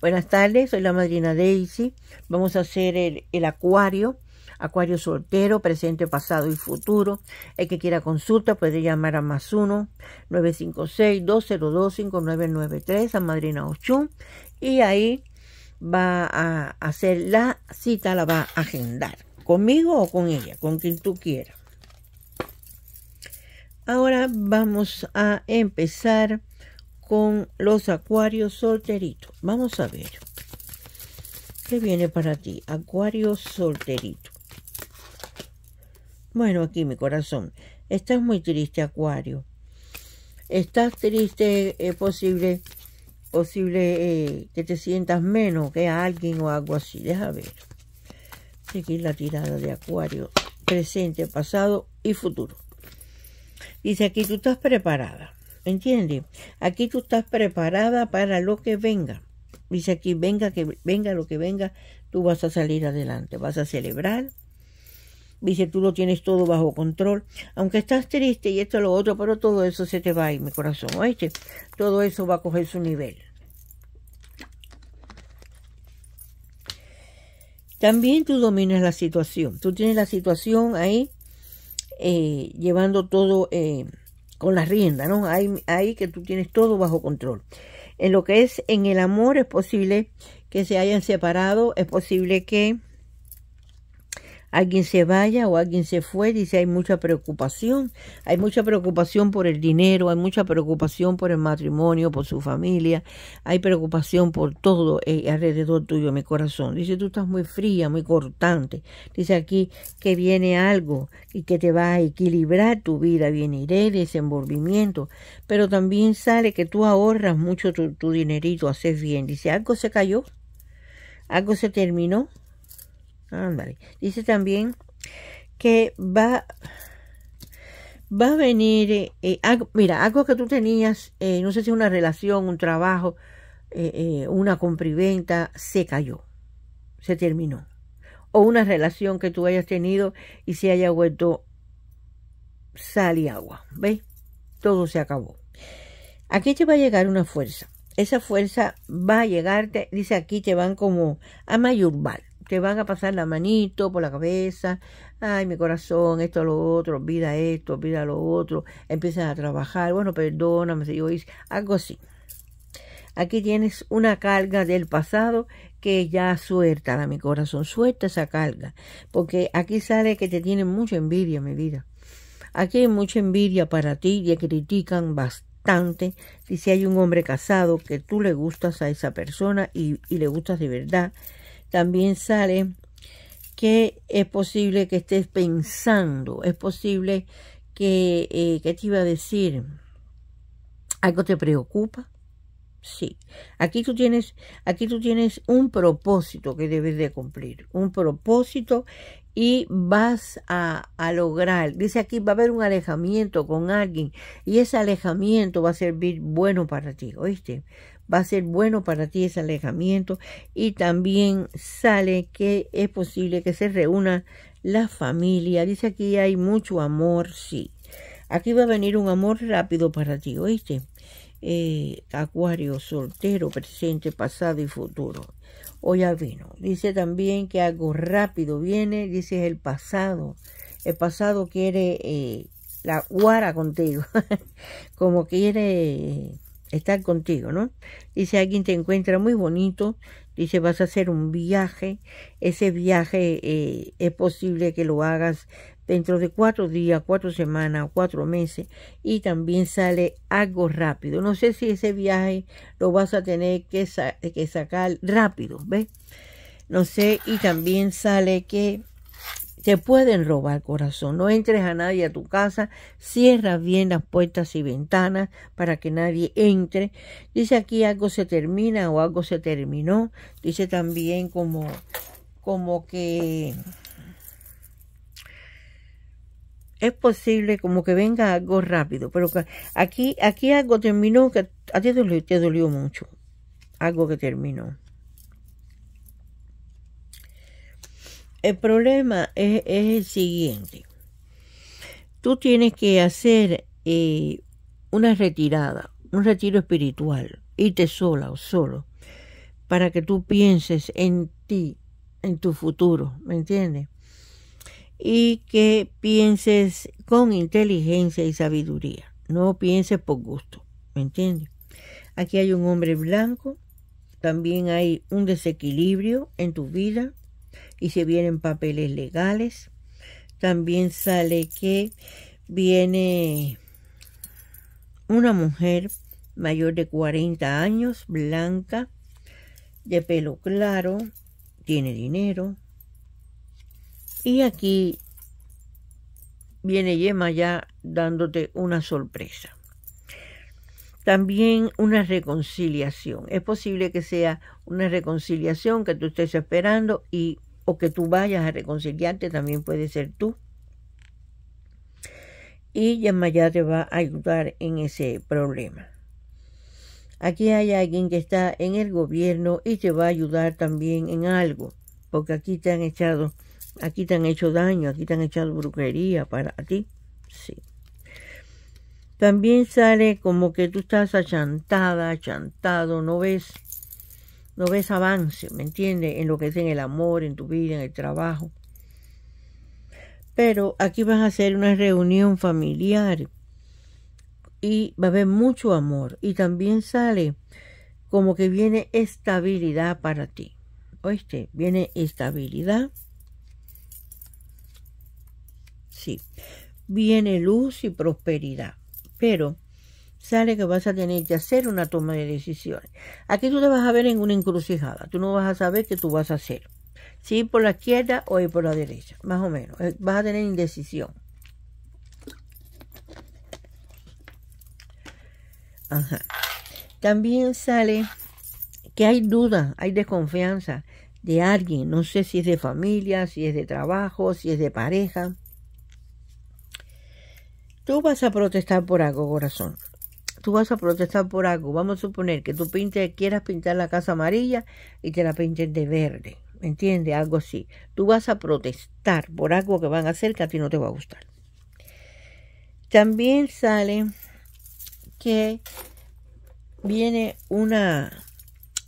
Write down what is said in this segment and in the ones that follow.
Buenas tardes, soy la madrina Daisy. Vamos a hacer el, acuario, acuario soltero, presente, pasado y futuro. El que quiera consulta puede llamar a más 1-956-202-5993 a madrina Ochun y ahí va a hacer la cita, la va a agendar, conmigo o con ella, con quien tú quieras. Ahora vamos a empezar con los acuarios solteritos. Vamos a ver. ¿Qué viene para ti? Acuario solterito. Bueno, aquí mi corazón. Estás muy triste, Acuario. Estás triste, es posible, posible eh, que te sientas menos que a alguien o algo así. Deja ver. Seguir la tirada de Acuario, presente, pasado y futuro. Dice aquí, tú estás preparada ¿Entiendes? Aquí tú estás preparada para lo que venga. Dice aquí, venga, que venga lo que venga, tú vas a salir adelante, vas a celebrar. Dice, tú lo tienes todo bajo control. Aunque estás triste y esto lo otro, pero todo eso se te va a ir, mi corazón, ¿oíste? Todo eso va a coger su nivel. También tú dominas la situación. Tú tienes la situación ahí, eh, llevando todo... Eh, con las riendas, ¿no? Hay, ahí que tú tienes todo bajo control. En lo que es en el amor es posible que se hayan separado, es posible que alguien se vaya o alguien se fue, dice hay mucha preocupación, hay mucha preocupación por el dinero, hay mucha preocupación por el matrimonio, por su familia, hay preocupación por todo eh, alrededor tuyo, mi corazón. Dice tú estás muy fría, muy cortante. Dice aquí que viene algo y que te va a equilibrar tu vida, viene iré, desenvolvimiento, pero también sale que tú ahorras mucho tu, tu dinerito, haces bien. Dice algo se cayó, algo se terminó Dice también que va, va a venir, eh, eh, mira, algo que tú tenías, eh, no sé si una relación, un trabajo, una compriventa, se cayó, se terminó. O una relación que tú hayas tenido y se haya vuelto sal y agua, ¿ves? Todo se acabó. Aquí te va a llegar una fuerza. Esa fuerza va a llegarte, dice aquí te van como a Mayurbal te van a pasar la manito por la cabeza, ay, mi corazón, esto, lo otro, vida esto, vida lo otro, empiezan a trabajar, bueno, perdóname si yo hice algo así. Aquí tienes una carga del pasado que ya suelta, mi corazón, suelta esa carga, porque aquí sale que te tienen mucha envidia, mi vida. Aquí hay mucha envidia para ti, y te critican bastante. Y si hay un hombre casado que tú le gustas a esa persona y le gustas de verdad, también sale que es posible que estés pensando, es posible eh, que, te iba a decir? ¿Algo te preocupa? Sí. Aquí tú tienes, aquí tú tienes un propósito que debes de cumplir, un propósito y vas a, a, lograr. Dice aquí va a haber un alejamiento con alguien y ese alejamiento va a servir bueno para ti, ¿oíste? va a ser bueno para ti ese alejamiento y también sale que es posible que se reúna la familia. Dice aquí hay mucho amor, sí. Aquí va a venir un amor rápido para ti, ¿oíste? Eh, acuario, soltero, presente, pasado y futuro. Hoy ya vino. Dice también que algo rápido viene, dice el pasado. El pasado quiere eh, la guara contigo, como quiere estar contigo, ¿no? Dice, alguien te encuentra muy bonito, dice, vas a hacer un viaje, ese viaje eh, es posible que lo hagas dentro de cuatro días, cuatro semanas, cuatro meses, y también sale algo rápido. No sé si ese viaje lo vas a tener que, que sacar rápido, ¿ves? No sé, y también sale que te pueden robar corazón. No entres a nadie a tu casa, cierra bien las puertas y ventanas para que nadie entre. Dice aquí algo se termina o algo se terminó. Dice también como, como que es posible como que venga algo rápido, pero aquí, aquí algo terminó que a ti te dolió mucho, algo que terminó. el problema es, el siguiente. Tú tienes que hacer eh, una retirada, un retiro espiritual, irte sola o solo, para que tú pienses en ti, en tu futuro, ¿me entiendes? Y que pienses con inteligencia y sabiduría, no pienses por gusto, ¿me entiendes? Aquí hay un hombre blanco, también hay un desequilibrio en tu vida, y se vienen papeles legales. También sale que viene una mujer mayor de 40 años, blanca, de pelo claro, tiene dinero. Y aquí viene Yema ya dándote una sorpresa. También una reconciliación. Es posible que sea una reconciliación que tú estés esperando y o que tú vayas a reconciliarte, también puede ser tú. Y Yamaya te va a ayudar en ese problema. Aquí hay alguien que está en el gobierno y te va a ayudar también en algo, porque aquí te han echado, aquí te han hecho daño, aquí te han echado brujería para ti. Sí. También sale como que tú estás achantada, achantado, no ves no ves avance, ¿me entiendes? En lo que es en el amor, en tu vida, en el trabajo. Pero aquí vas a hacer una reunión familiar y va a haber mucho amor y también sale como que viene estabilidad para ti. ¿Oíste? Viene estabilidad. Sí. Viene luz y prosperidad. Pero sale que vas a tener que hacer una toma de decisiones. Aquí tú te vas a ver en una encrucijada, tú no vas a saber qué tú vas a hacer, si ir por la izquierda o ir por la derecha, más o menos, eh, vas a tener indecisión. Ajá. También sale que hay duda, hay desconfianza de alguien, no sé si es de familia, si es de trabajo, si es de pareja. Tú vas a protestar por algo, corazón tú vas a protestar por algo, vamos a suponer que tú quieras pintar la casa amarilla y te la pinten de verde, ¿me entiendes? Algo así. Tú vas a protestar por algo que van a hacer que a ti no te va a gustar. También sale que viene una,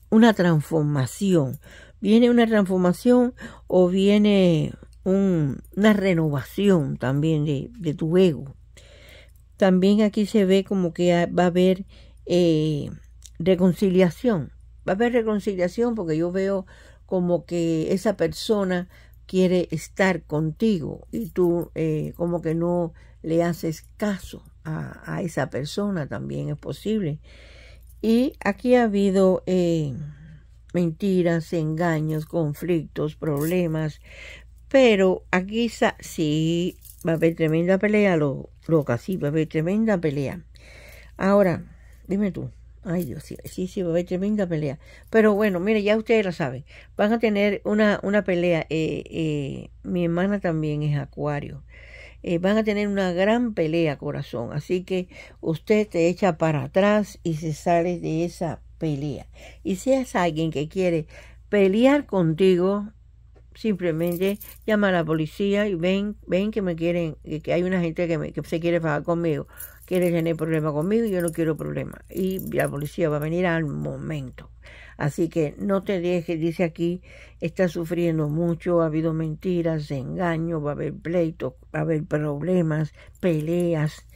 una transformación, viene una transformación o viene una renovación también de, de tu ego también aquí se ve como que va a haber eh, reconciliación. Va a haber reconciliación porque yo veo como que esa persona quiere estar contigo y tú eh, como que no le haces caso a, esa persona, también es posible. Y aquí ha habido eh, mentiras, engaños, conflictos, problemas, pero aquí sí va a haber tremenda pelea, lo, loca, sí, va tremenda pelea. Ahora, dime tú, ay Dios, sí, sí, sí, va a tremenda pelea. Pero bueno, mire, ya ustedes lo saben, van a tener una, una pelea. Eh, eh, mi hermana también es acuario. Eh, van a tener una gran pelea, corazón. Así que usted te echa para atrás y se sale de esa pelea. Y seas alguien que quiere pelear contigo, simplemente llama a la policía y ven, ven que me quieren, que hay una gente que, me, que se quiere bajar conmigo, quiere tener problemas conmigo y yo no quiero problemas. Y la policía va a venir al momento. Así que no te dejes, dice aquí, está sufriendo mucho, ha habido mentiras, engaños, va a haber pleitos, va a haber problemas, peleas.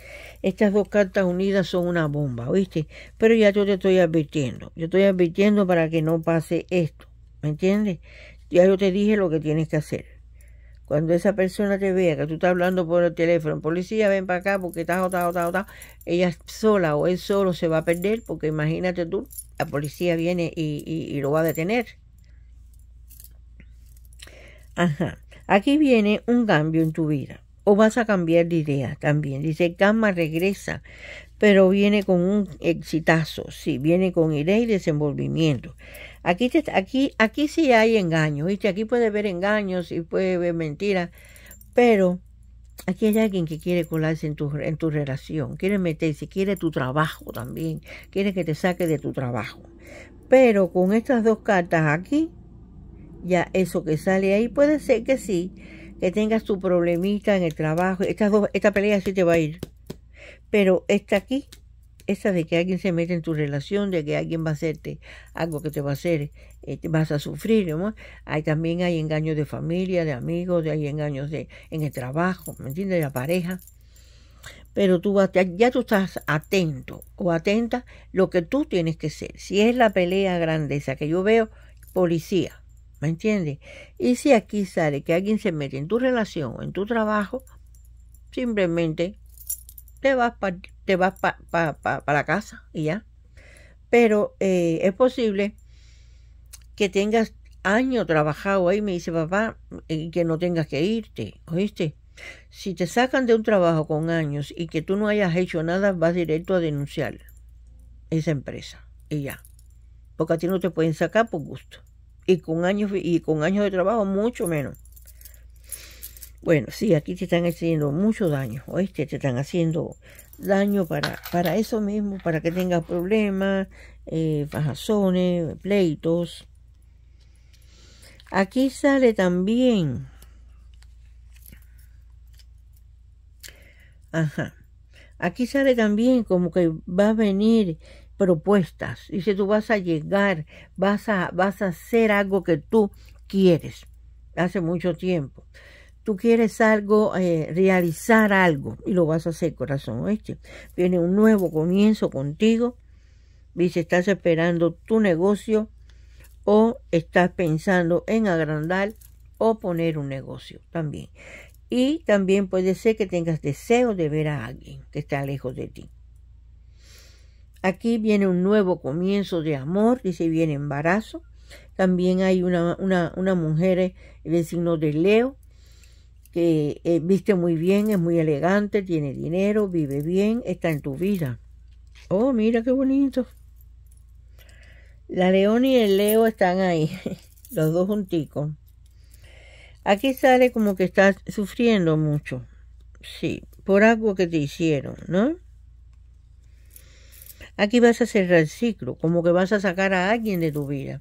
Estas dos cartas unidas son una bomba, ¿viste? Pero ya yo te estoy advirtiendo, yo estoy advirtiendo para que no pase esto, ¿me entiendes? Ya yo te dije lo que tienes que hacer. Cuando esa persona te vea que tú estás hablando por el teléfono, policía, ven para acá porque está, está, ella sola o él solo se va a perder porque imagínate tú, la policía viene y, lo va a detener. Ajá, aquí viene un cambio en tu vida o vas a cambiar de idea también. Dice, gamma regresa pero viene con un exitazo, sí, viene con idea y desenvolvimiento. Aquí, aquí, aquí sí hay engaños ¿viste? Aquí puede haber engaños y puede haber mentiras, pero aquí hay alguien que quiere colarse en tu, en tu relación, quiere meterse, quiere tu trabajo también, quiere que te saque de tu trabajo. Pero con estas dos cartas aquí, ya eso que sale ahí puede ser que sí, que tengas tu problemita en el trabajo. Estas esta pelea sí te va a ir. Pero está aquí, esa de que alguien se mete en tu relación, de que alguien va a hacerte algo que te va a hacer, eh, vas a sufrir, ¿no? Hay, también hay engaños de familia, de amigos, hay engaños de, en el trabajo, ¿me entiendes? De la pareja. Pero tú ya, ya tú estás atento o atenta lo que tú tienes que ser. Si es la pelea grandeza que yo veo, policía, ¿me entiendes? Y si aquí sale que alguien se mete en tu relación o en tu trabajo, simplemente te vas, pa, te para casa y ya. Pero eh, es posible que tengas años trabajado ahí, me dice papá, y que no tengas que irte, ¿oíste? Si te sacan de un trabajo con años y que tú no hayas hecho nada, vas directo a denunciar esa empresa y ya. Porque a ti no te pueden sacar por gusto. Y con años, y con años de trabajo, mucho menos. Bueno, sí, aquí te están haciendo mucho daño, oíste, te están haciendo daño para, para eso mismo, para que tengas problemas, eh, pleitos. Aquí sale también. Ajá. Aquí sale también como que va a venir propuestas. Dice, tú vas a llegar, vas a, vas a hacer algo que tú quieres. Hace mucho tiempo tú quieres algo, eh, realizar algo, y lo vas a hacer, corazón, oeste. Viene un nuevo comienzo contigo, dice estás esperando tu negocio o estás pensando en agrandar o poner un negocio también. Y también puede ser que tengas deseo de ver a alguien que está lejos de ti. Aquí viene un nuevo comienzo de amor, dice viene embarazo. También hay una, una, una mujer eh, el signo de Leo que eh, viste muy bien, es muy elegante, tiene dinero, vive bien, está en tu vida. Oh, mira qué bonito. La León y el Leo están ahí, los dos junticos. Aquí sale como que estás sufriendo mucho. Sí, por algo que te hicieron, ¿no? Aquí vas a cerrar el ciclo, como que vas a sacar a alguien de tu vida.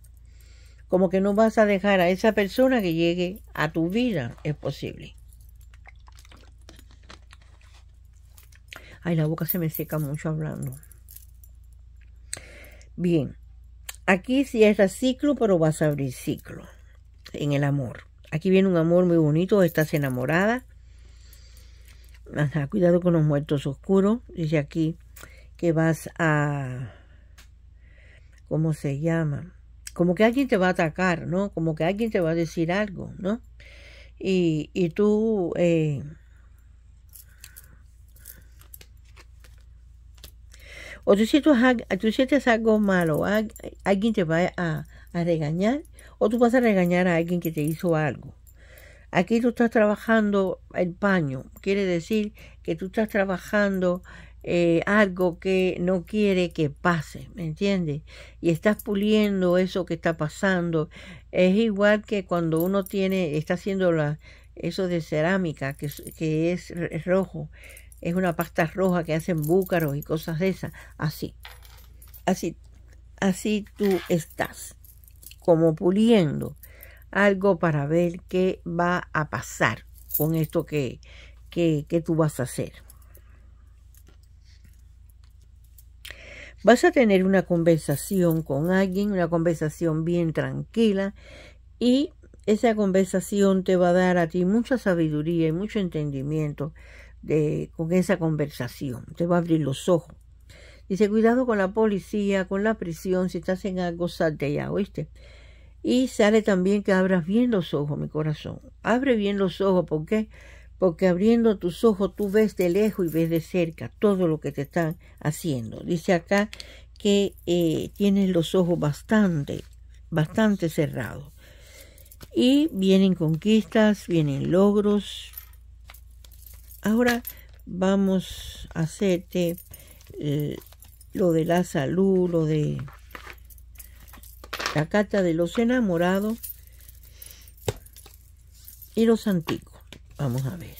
Como que no vas a dejar a esa persona que llegue a tu vida, es posible. Ay, la boca se me seca mucho hablando. Bien, aquí sí es ciclo, pero vas a abrir ciclo en el amor. Aquí viene un amor muy bonito, estás enamorada. cuidado con los muertos oscuros. Dice aquí que vas a... ¿Cómo se llama? Como que alguien te va a atacar, ¿no? Como que alguien te va a decir algo, ¿no? Y, tú... Eh, O tú sientes tú sientes algo malo, alguien te va a, regañar o tú vas a regañar a alguien que te hizo algo. Aquí tú estás trabajando el paño, quiere decir que tú estás trabajando eh, algo que no quiere que pase, ¿me entiendes? Y estás puliendo eso que está pasando. Es igual que cuando uno tiene, está haciendo eso de cerámica, que es rojo es una pasta roja que hacen búcaros y cosas de esas. Así, así, así tú estás, como puliendo algo para ver qué va a pasar con esto que, que, que tú vas a hacer. Vas a tener una conversación con alguien, una conversación bien tranquila y esa conversación te va a dar a ti mucha sabiduría y mucho entendimiento con esa conversación. Te va a abrir los ojos. Dice, cuidado con la policía, con la prisión, si estás en algo, salte ya, ¿oíste? Y sale también que abras bien los ojos, mi corazón. Abre bien los ojos, ¿por qué? Porque abriendo tus ojos tú ves de lejos y ves de cerca todo lo que te están haciendo. Dice acá que eh, tienes los ojos bastante, bastante cerrados. Y vienen conquistas, vienen logros, Ahora vamos a hacerte eh, lo de la salud, lo de la cata de los enamorados y los antiguos. Vamos a ver.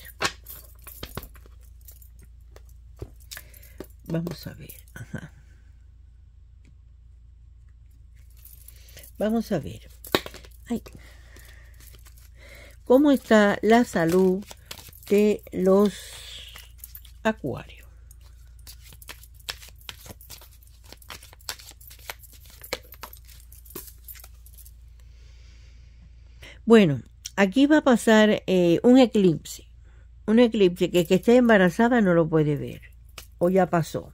Vamos a ver. Vamos a ver. ¿Cómo está la salud? de los acuarios. Bueno, aquí va a pasar eh, un eclipse. Un eclipse que que esté embarazada no lo puede ver. O ya pasó.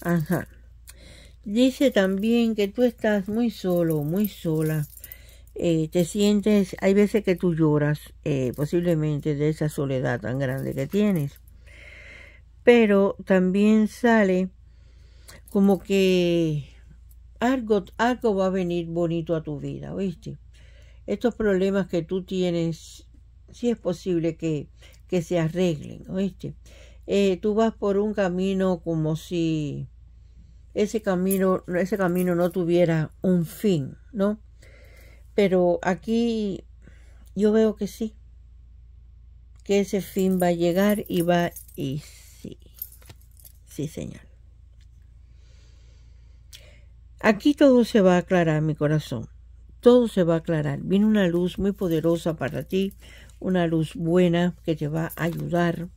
Ajá. Dice también que tú estás muy solo, muy sola eh, te sientes, hay veces que tú lloras eh, posiblemente de esa soledad tan grande que tienes, pero también sale como que algo, algo va a venir bonito a tu vida, ¿viste? Estos problemas que tú tienes, sí es posible que, que se arreglen, ¿oíste? Eh, tú vas por un camino como si ese camino, ese camino no tuviera un fin, ¿no? Pero aquí yo veo que sí, que ese fin va a llegar y va y sí, sí Señor. Aquí todo se va a aclarar, mi corazón. Todo se va a aclarar. Viene una luz muy poderosa para ti, una luz buena que te va a ayudar.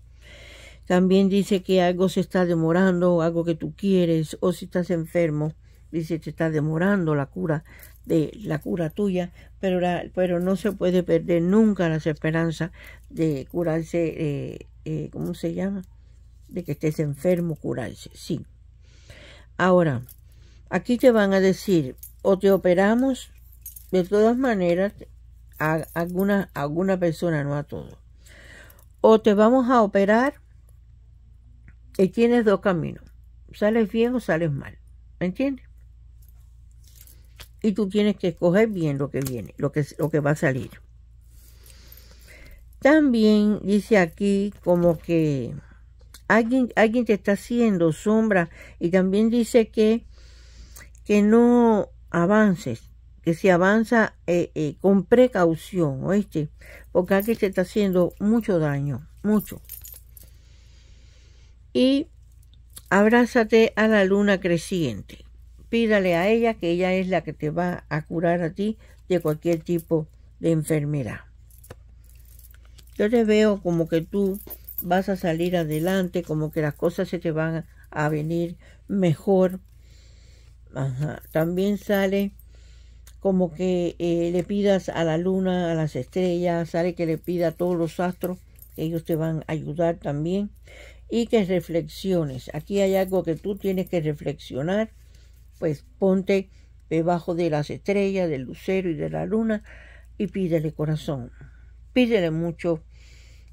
También dice que algo se está demorando, algo que tú quieres, o si estás enfermo, dice te está demorando la cura de la cura tuya, pero, pero no se puede perder nunca las esperanzas de curarse, eh, eh, ¿cómo se llama? De que estés enfermo, curarse, sí. Ahora, aquí te van a decir, o te operamos, de todas maneras, a alguna, a alguna persona, no a todos. O te vamos a operar y tienes dos caminos, sales bien o sales mal, ¿me entiendes? y tú tienes que escoger bien lo que viene, lo que, lo que va a salir. También dice aquí como que alguien, alguien te está haciendo sombra y también dice que, que no avances, que se avanza eh, eh, con precaución, ¿oíste? Porque aquí te está haciendo mucho daño, mucho. Y abrázate a la luna creciente pídale a ella que ella es la que te va a curar a ti de cualquier tipo de enfermedad. Yo te veo como que tú vas a salir adelante, como que las cosas se te van a venir mejor. También sale como que eh, le pidas a la luna, a las estrellas, sale que le pida a todos los astros, que ellos te van a ayudar también, y que reflexiones. Aquí hay algo que tú tienes que reflexionar pues ponte debajo de las estrellas, del lucero y de la luna y pídele corazón. Pídele mucho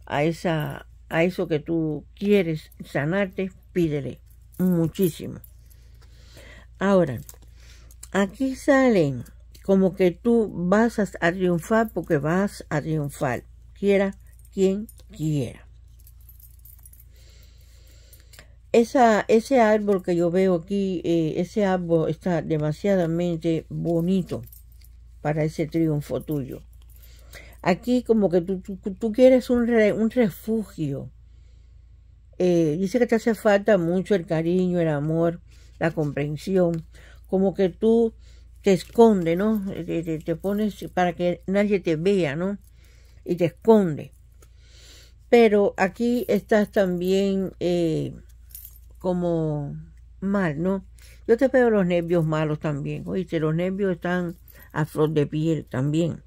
a, esa, a eso que tú quieres sanarte, pídele muchísimo. Ahora, aquí salen como que tú vas a triunfar porque vas a triunfar, quiera quien quiera. Esa, ese árbol que yo veo aquí, eh, ese árbol está demasiadamente bonito para ese triunfo tuyo. Aquí como que tú, quieres un, un refugio. Eh, dice que te hace falta mucho el cariño, el amor, la comprensión. Como que tú te escondes, ¿no? Eh, te, pones para que nadie te vea, ¿no? Y te esconde. Pero aquí estás también como mal, ¿no? Yo te veo los nervios malos también, oíste, los nervios están a flor de piel también.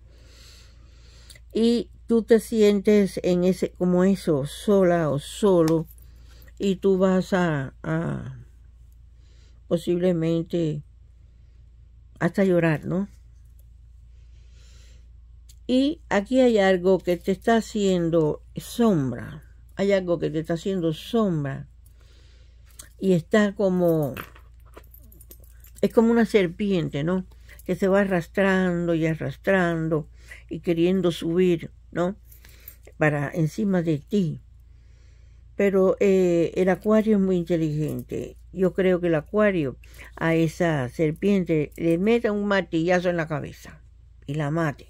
Y tú te sientes en ese, como eso, sola o solo, y tú vas a, a posiblemente hasta llorar, ¿no? Y aquí hay algo que te está haciendo sombra, hay algo que te está haciendo sombra y está como, es como una serpiente, ¿no? Que se va arrastrando y arrastrando y queriendo subir, ¿no? Para encima de ti. Pero eh, el acuario es muy inteligente. Yo creo que el acuario a esa serpiente le meta un martillazo en la cabeza y la mate.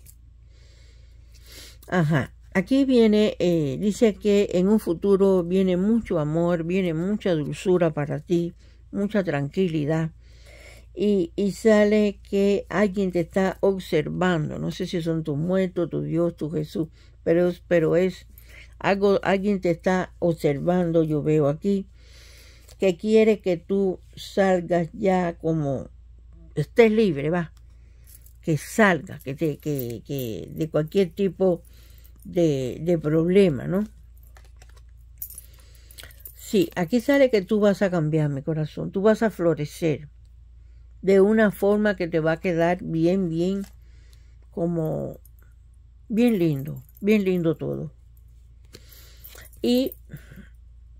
Ajá. Aquí viene, eh, dice que en un futuro viene mucho amor, viene mucha dulzura para ti, mucha tranquilidad. Y, sale que alguien te está observando. No sé si son tus muertos, tu Dios, tu Jesús, pero, es, pero es algo, alguien te está observando, yo veo aquí, que quiere que tú salgas ya como estés libre, va, que salgas, que, que, que de cualquier tipo de, problema, ¿no? Sí, aquí sale que tú vas a cambiar, mi corazón. Tú vas a florecer de una forma que te va a quedar bien, bien, como bien lindo, bien lindo todo. Y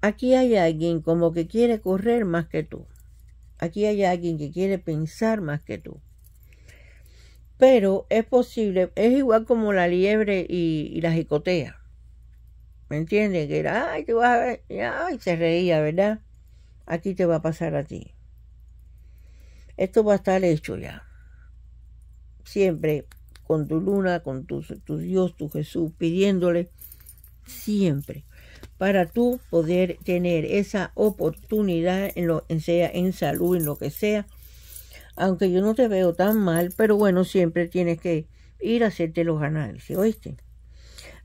aquí hay alguien como que quiere correr más que tú. Aquí hay alguien que quiere pensar más que tú pero es posible, es igual como la liebre y, la jicotea. ¿Me entiendes? Que era, ay, te vas a ver, ay, se reía, ¿verdad? Aquí te va a pasar a ti. Esto va a estar hecho ya. Siempre con tu luna, con tu, Dios, tu Jesús, pidiéndole siempre para tú poder tener esa oportunidad, en lo, en sea en salud, en lo que sea, aunque yo no te veo tan mal, pero bueno, siempre tienes que ir a hacerte los análisis, ¿oíste?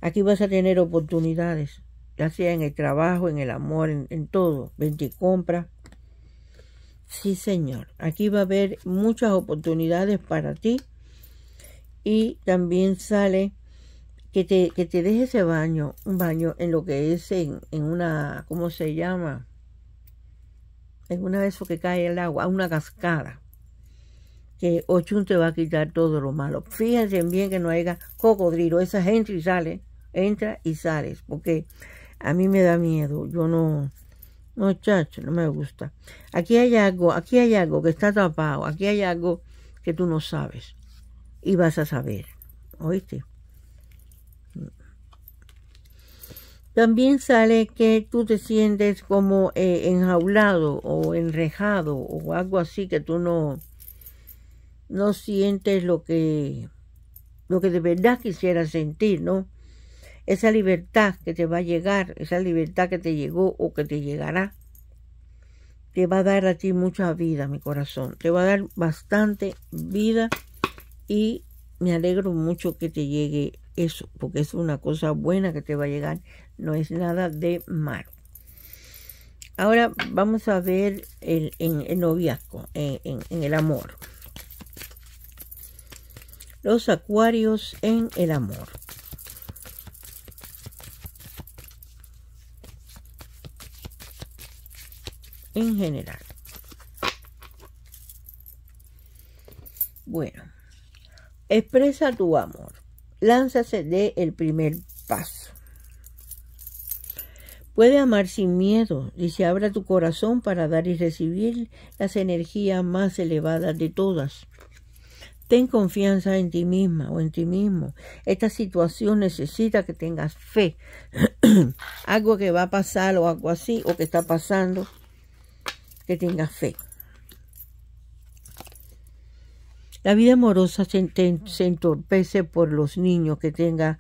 Aquí vas a tener oportunidades, ya sea en el trabajo, en el amor, en, todo, vente y compra. Sí, señor, aquí va a haber muchas oportunidades para ti y también sale que te, que te deje ese baño, un baño en lo que es en, una, ¿cómo se llama? en una de que cae el agua, una cascada que Ochun te va a quitar todo lo malo. Fíjense bien que no haya cocodrilo. Esa gente y sale, entra y sales, porque a mí me da miedo. Yo no, no, no me gusta. Aquí hay algo, aquí hay algo que está tapado, aquí hay algo que tú no sabes y vas a saber. ¿Oíste? También sale que tú te sientes como eh, enjaulado o enrejado o algo así que tú no, no sientes lo que, lo que de verdad quisieras sentir, ¿no? Esa libertad que te va a llegar, esa libertad que te llegó o que te llegará, te va a dar a ti mucha vida, mi corazón. Te va a dar bastante vida y me alegro mucho que te llegue eso, porque es una cosa buena que te va a llegar, no es nada de malo. Ahora vamos a ver el, en el noviazgo, en el amor los acuarios en el amor. En general. Bueno, expresa tu amor. Lánzase de el primer paso. Puede amar sin miedo y se abra tu corazón para dar y recibir las energías más elevadas de todas. Ten confianza en ti misma o en ti mismo. Esta situación necesita que tengas fe. algo que va a pasar o algo así o que está pasando, que tengas fe. La vida amorosa se, entorpece por los niños que tenga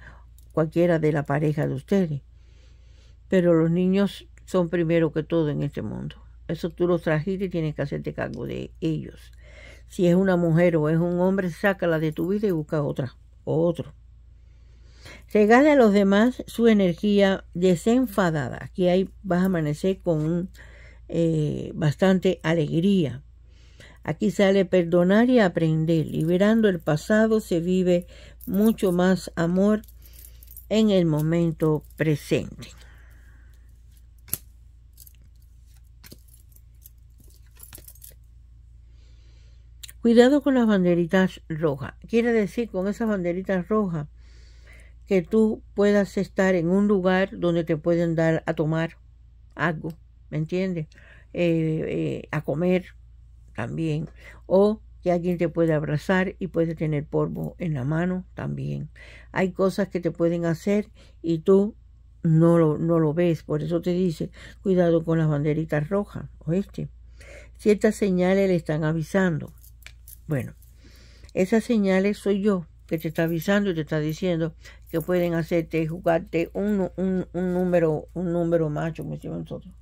cualquiera de la pareja de ustedes. Pero los niños son primero que todo en este mundo. Eso tú los trajiste y tienes que hacerte cargo de ellos si es una mujer o es un hombre, sácala de tu vida y busca otra o otro. Regale a los demás su energía desenfadada. Aquí ahí vas a amanecer con eh, bastante alegría. Aquí sale perdonar y aprender. Liberando el pasado se vive mucho más amor en el momento presente. Cuidado con las banderitas rojas. Quiere decir con esas banderitas rojas que tú puedas estar en un lugar donde te pueden dar a tomar algo, ¿me entiendes? Eh, eh, a comer también. O que alguien te puede abrazar y puede tener polvo en la mano también. Hay cosas que te pueden hacer y tú no lo, no lo ves. Por eso te dice, cuidado con las banderitas rojas, ¿oíste? Ciertas señales le están avisando. Bueno, esas señales soy yo que te está avisando y te está diciendo que pueden hacerte jugarte un, un número, un número macho, como decimos nosotros.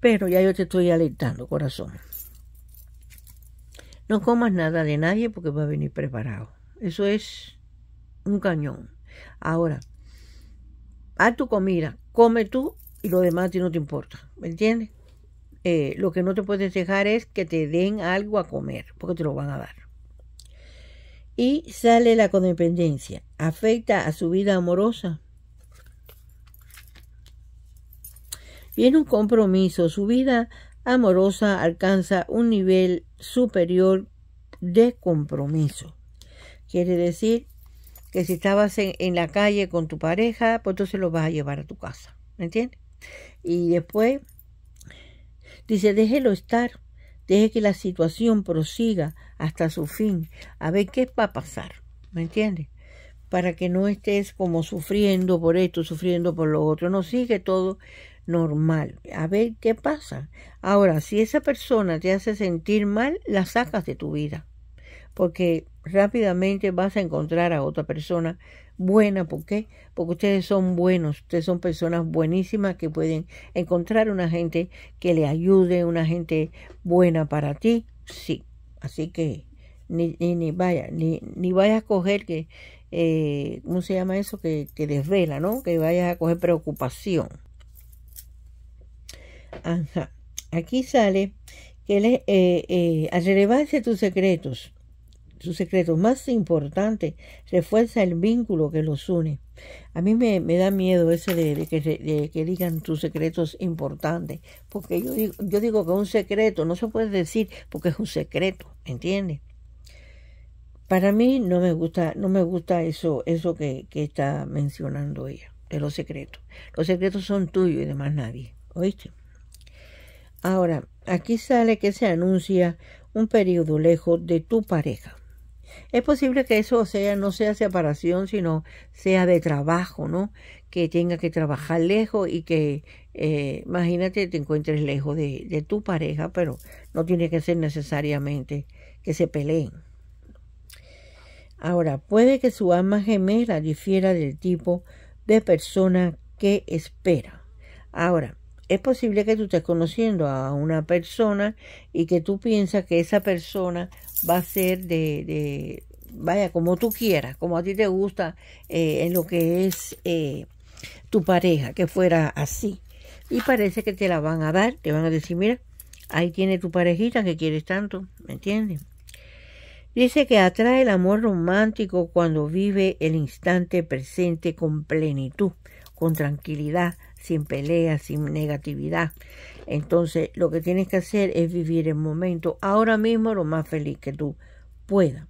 Pero ya yo te estoy alertando, corazón. No comas nada de nadie porque va a venir preparado. Eso es un cañón. Ahora, haz tu comida, come tú y lo demás ti no te importa. ¿Me entiendes? Eh, lo que no te puedes dejar es que te den algo a comer, porque te lo van a dar. Y sale la codependencia. Afecta a su vida amorosa. Viene un compromiso. Su vida amorosa alcanza un nivel superior de compromiso. Quiere decir que si estabas en, la calle con tu pareja, pues entonces lo vas a llevar a tu casa. ¿Me entiendes? Y después Dice, déjelo estar, deje que la situación prosiga hasta su fin, a ver qué va a pasar, ¿me entiendes? Para que no estés como sufriendo por esto, sufriendo por lo otro, no sigue todo normal, a ver qué pasa. Ahora, si esa persona te hace sentir mal, la sacas de tu vida, porque rápidamente vas a encontrar a otra persona buena. ¿Por qué? Porque ustedes son buenos, ustedes son personas buenísimas que pueden encontrar una gente que le ayude, una gente buena para ti. Sí, así que ni, ni, ni vaya, ni, ni vayas a coger que, eh, ¿cómo se llama eso? Que, que desvela, ¿no? Que vayas a coger preocupación. Ajá. Aquí sale que le, eh, eh, tus secretos su secreto más importante refuerza el vínculo que los une. A mí me, da miedo ese de, que, de, que, digan tus secretos importantes, porque yo digo, yo digo que un secreto no se puede decir porque es un secreto, ¿entiendes? Para mí no me gusta, no me gusta eso, eso que, está mencionando ella, de los secretos. Los secretos son tuyos y de más nadie, ¿oíste? Ahora, aquí sale que se anuncia un periodo lejos de tu pareja. Es posible que eso sea, no sea separación, sino sea de trabajo, ¿no? Que tenga que trabajar lejos y que, eh, imagínate, te encuentres lejos de, de tu pareja, pero no tiene que ser necesariamente que se peleen. Ahora, puede que su alma gemela difiera del tipo de persona que espera. Ahora, es posible que tú estés conociendo a una persona y que tú piensas que esa persona va a ser de, de vaya, como tú quieras, como a ti te gusta eh, en lo que es eh, tu pareja, que fuera así. Y parece que te la van a dar, te van a decir, mira, ahí tiene tu parejita que quieres tanto, ¿me entiendes? Dice que atrae el amor romántico cuando vive el instante presente con plenitud, con tranquilidad, sin pelea sin negatividad. Entonces, lo que tienes que hacer es vivir el momento ahora mismo lo más feliz que tú puedas.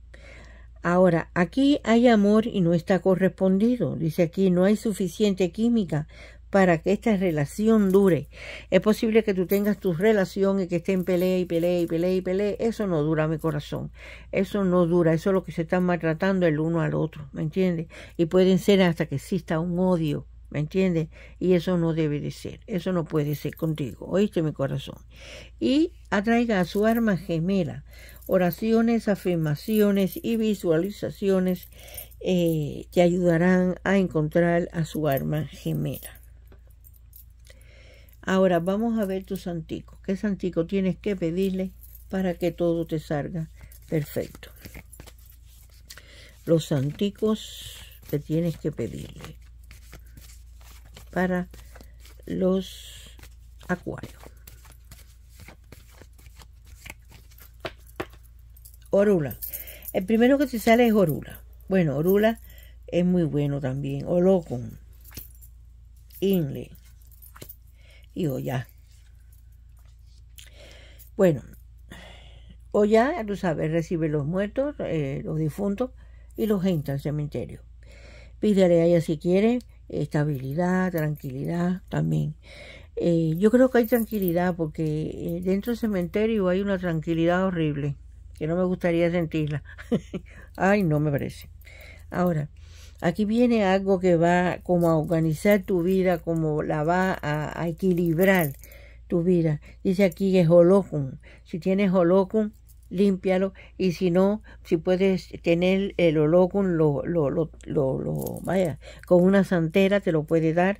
Ahora, aquí hay amor y no está correspondido. Dice aquí, no hay suficiente química para que esta relación dure. Es posible que tú tengas tu relación y que estén en pelea y pelea y pelea y pelea. Eso no dura mi corazón. Eso no dura. Eso es lo que se están maltratando el uno al otro. ¿Me entiendes? Y pueden ser hasta que exista un odio ¿me entiendes? Y eso no debe de ser, eso no puede ser contigo, oíste mi corazón. Y atraiga a su arma gemela oraciones, afirmaciones y visualizaciones te eh, ayudarán a encontrar a su arma gemela. Ahora vamos a ver tu santico. ¿Qué santico tienes que pedirle para que todo te salga perfecto? Los santicos que tienes que pedirle para los acuarios. Orula. El primero que se sale es Orula. Bueno, Orula es muy bueno también. Olocum Inle. Y Oya. Bueno, Oya, tú sabes, recibe los muertos, eh, los difuntos y los gente al cementerio. Pídale a ella si quiere estabilidad, tranquilidad también. Eh, yo creo que hay tranquilidad porque eh, dentro del cementerio hay una tranquilidad horrible que no me gustaría sentirla. Ay, no me parece. Ahora, aquí viene algo que va como a organizar tu vida, como la va a, equilibrar tu vida. Dice aquí que es holocum. Si tienes holocum, límpialo y si no, si puedes tener el ologon con lo, lo, lo, lo vaya, con una santera te lo puede dar,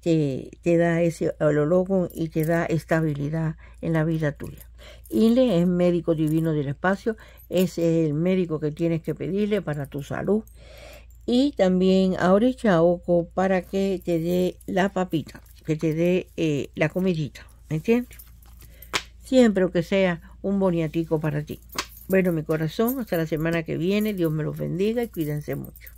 que te da ese ologon y te da estabilidad en la vida tuya. Inle es médico divino del espacio, es el médico que tienes que pedirle para tu salud. Y también a Oco para que te dé la papita, que te dé eh, la comidita, ¿me entiendes? Siempre que sea un boniatico para ti. Bueno, mi corazón, hasta la semana que viene. Dios me los bendiga y cuídense mucho.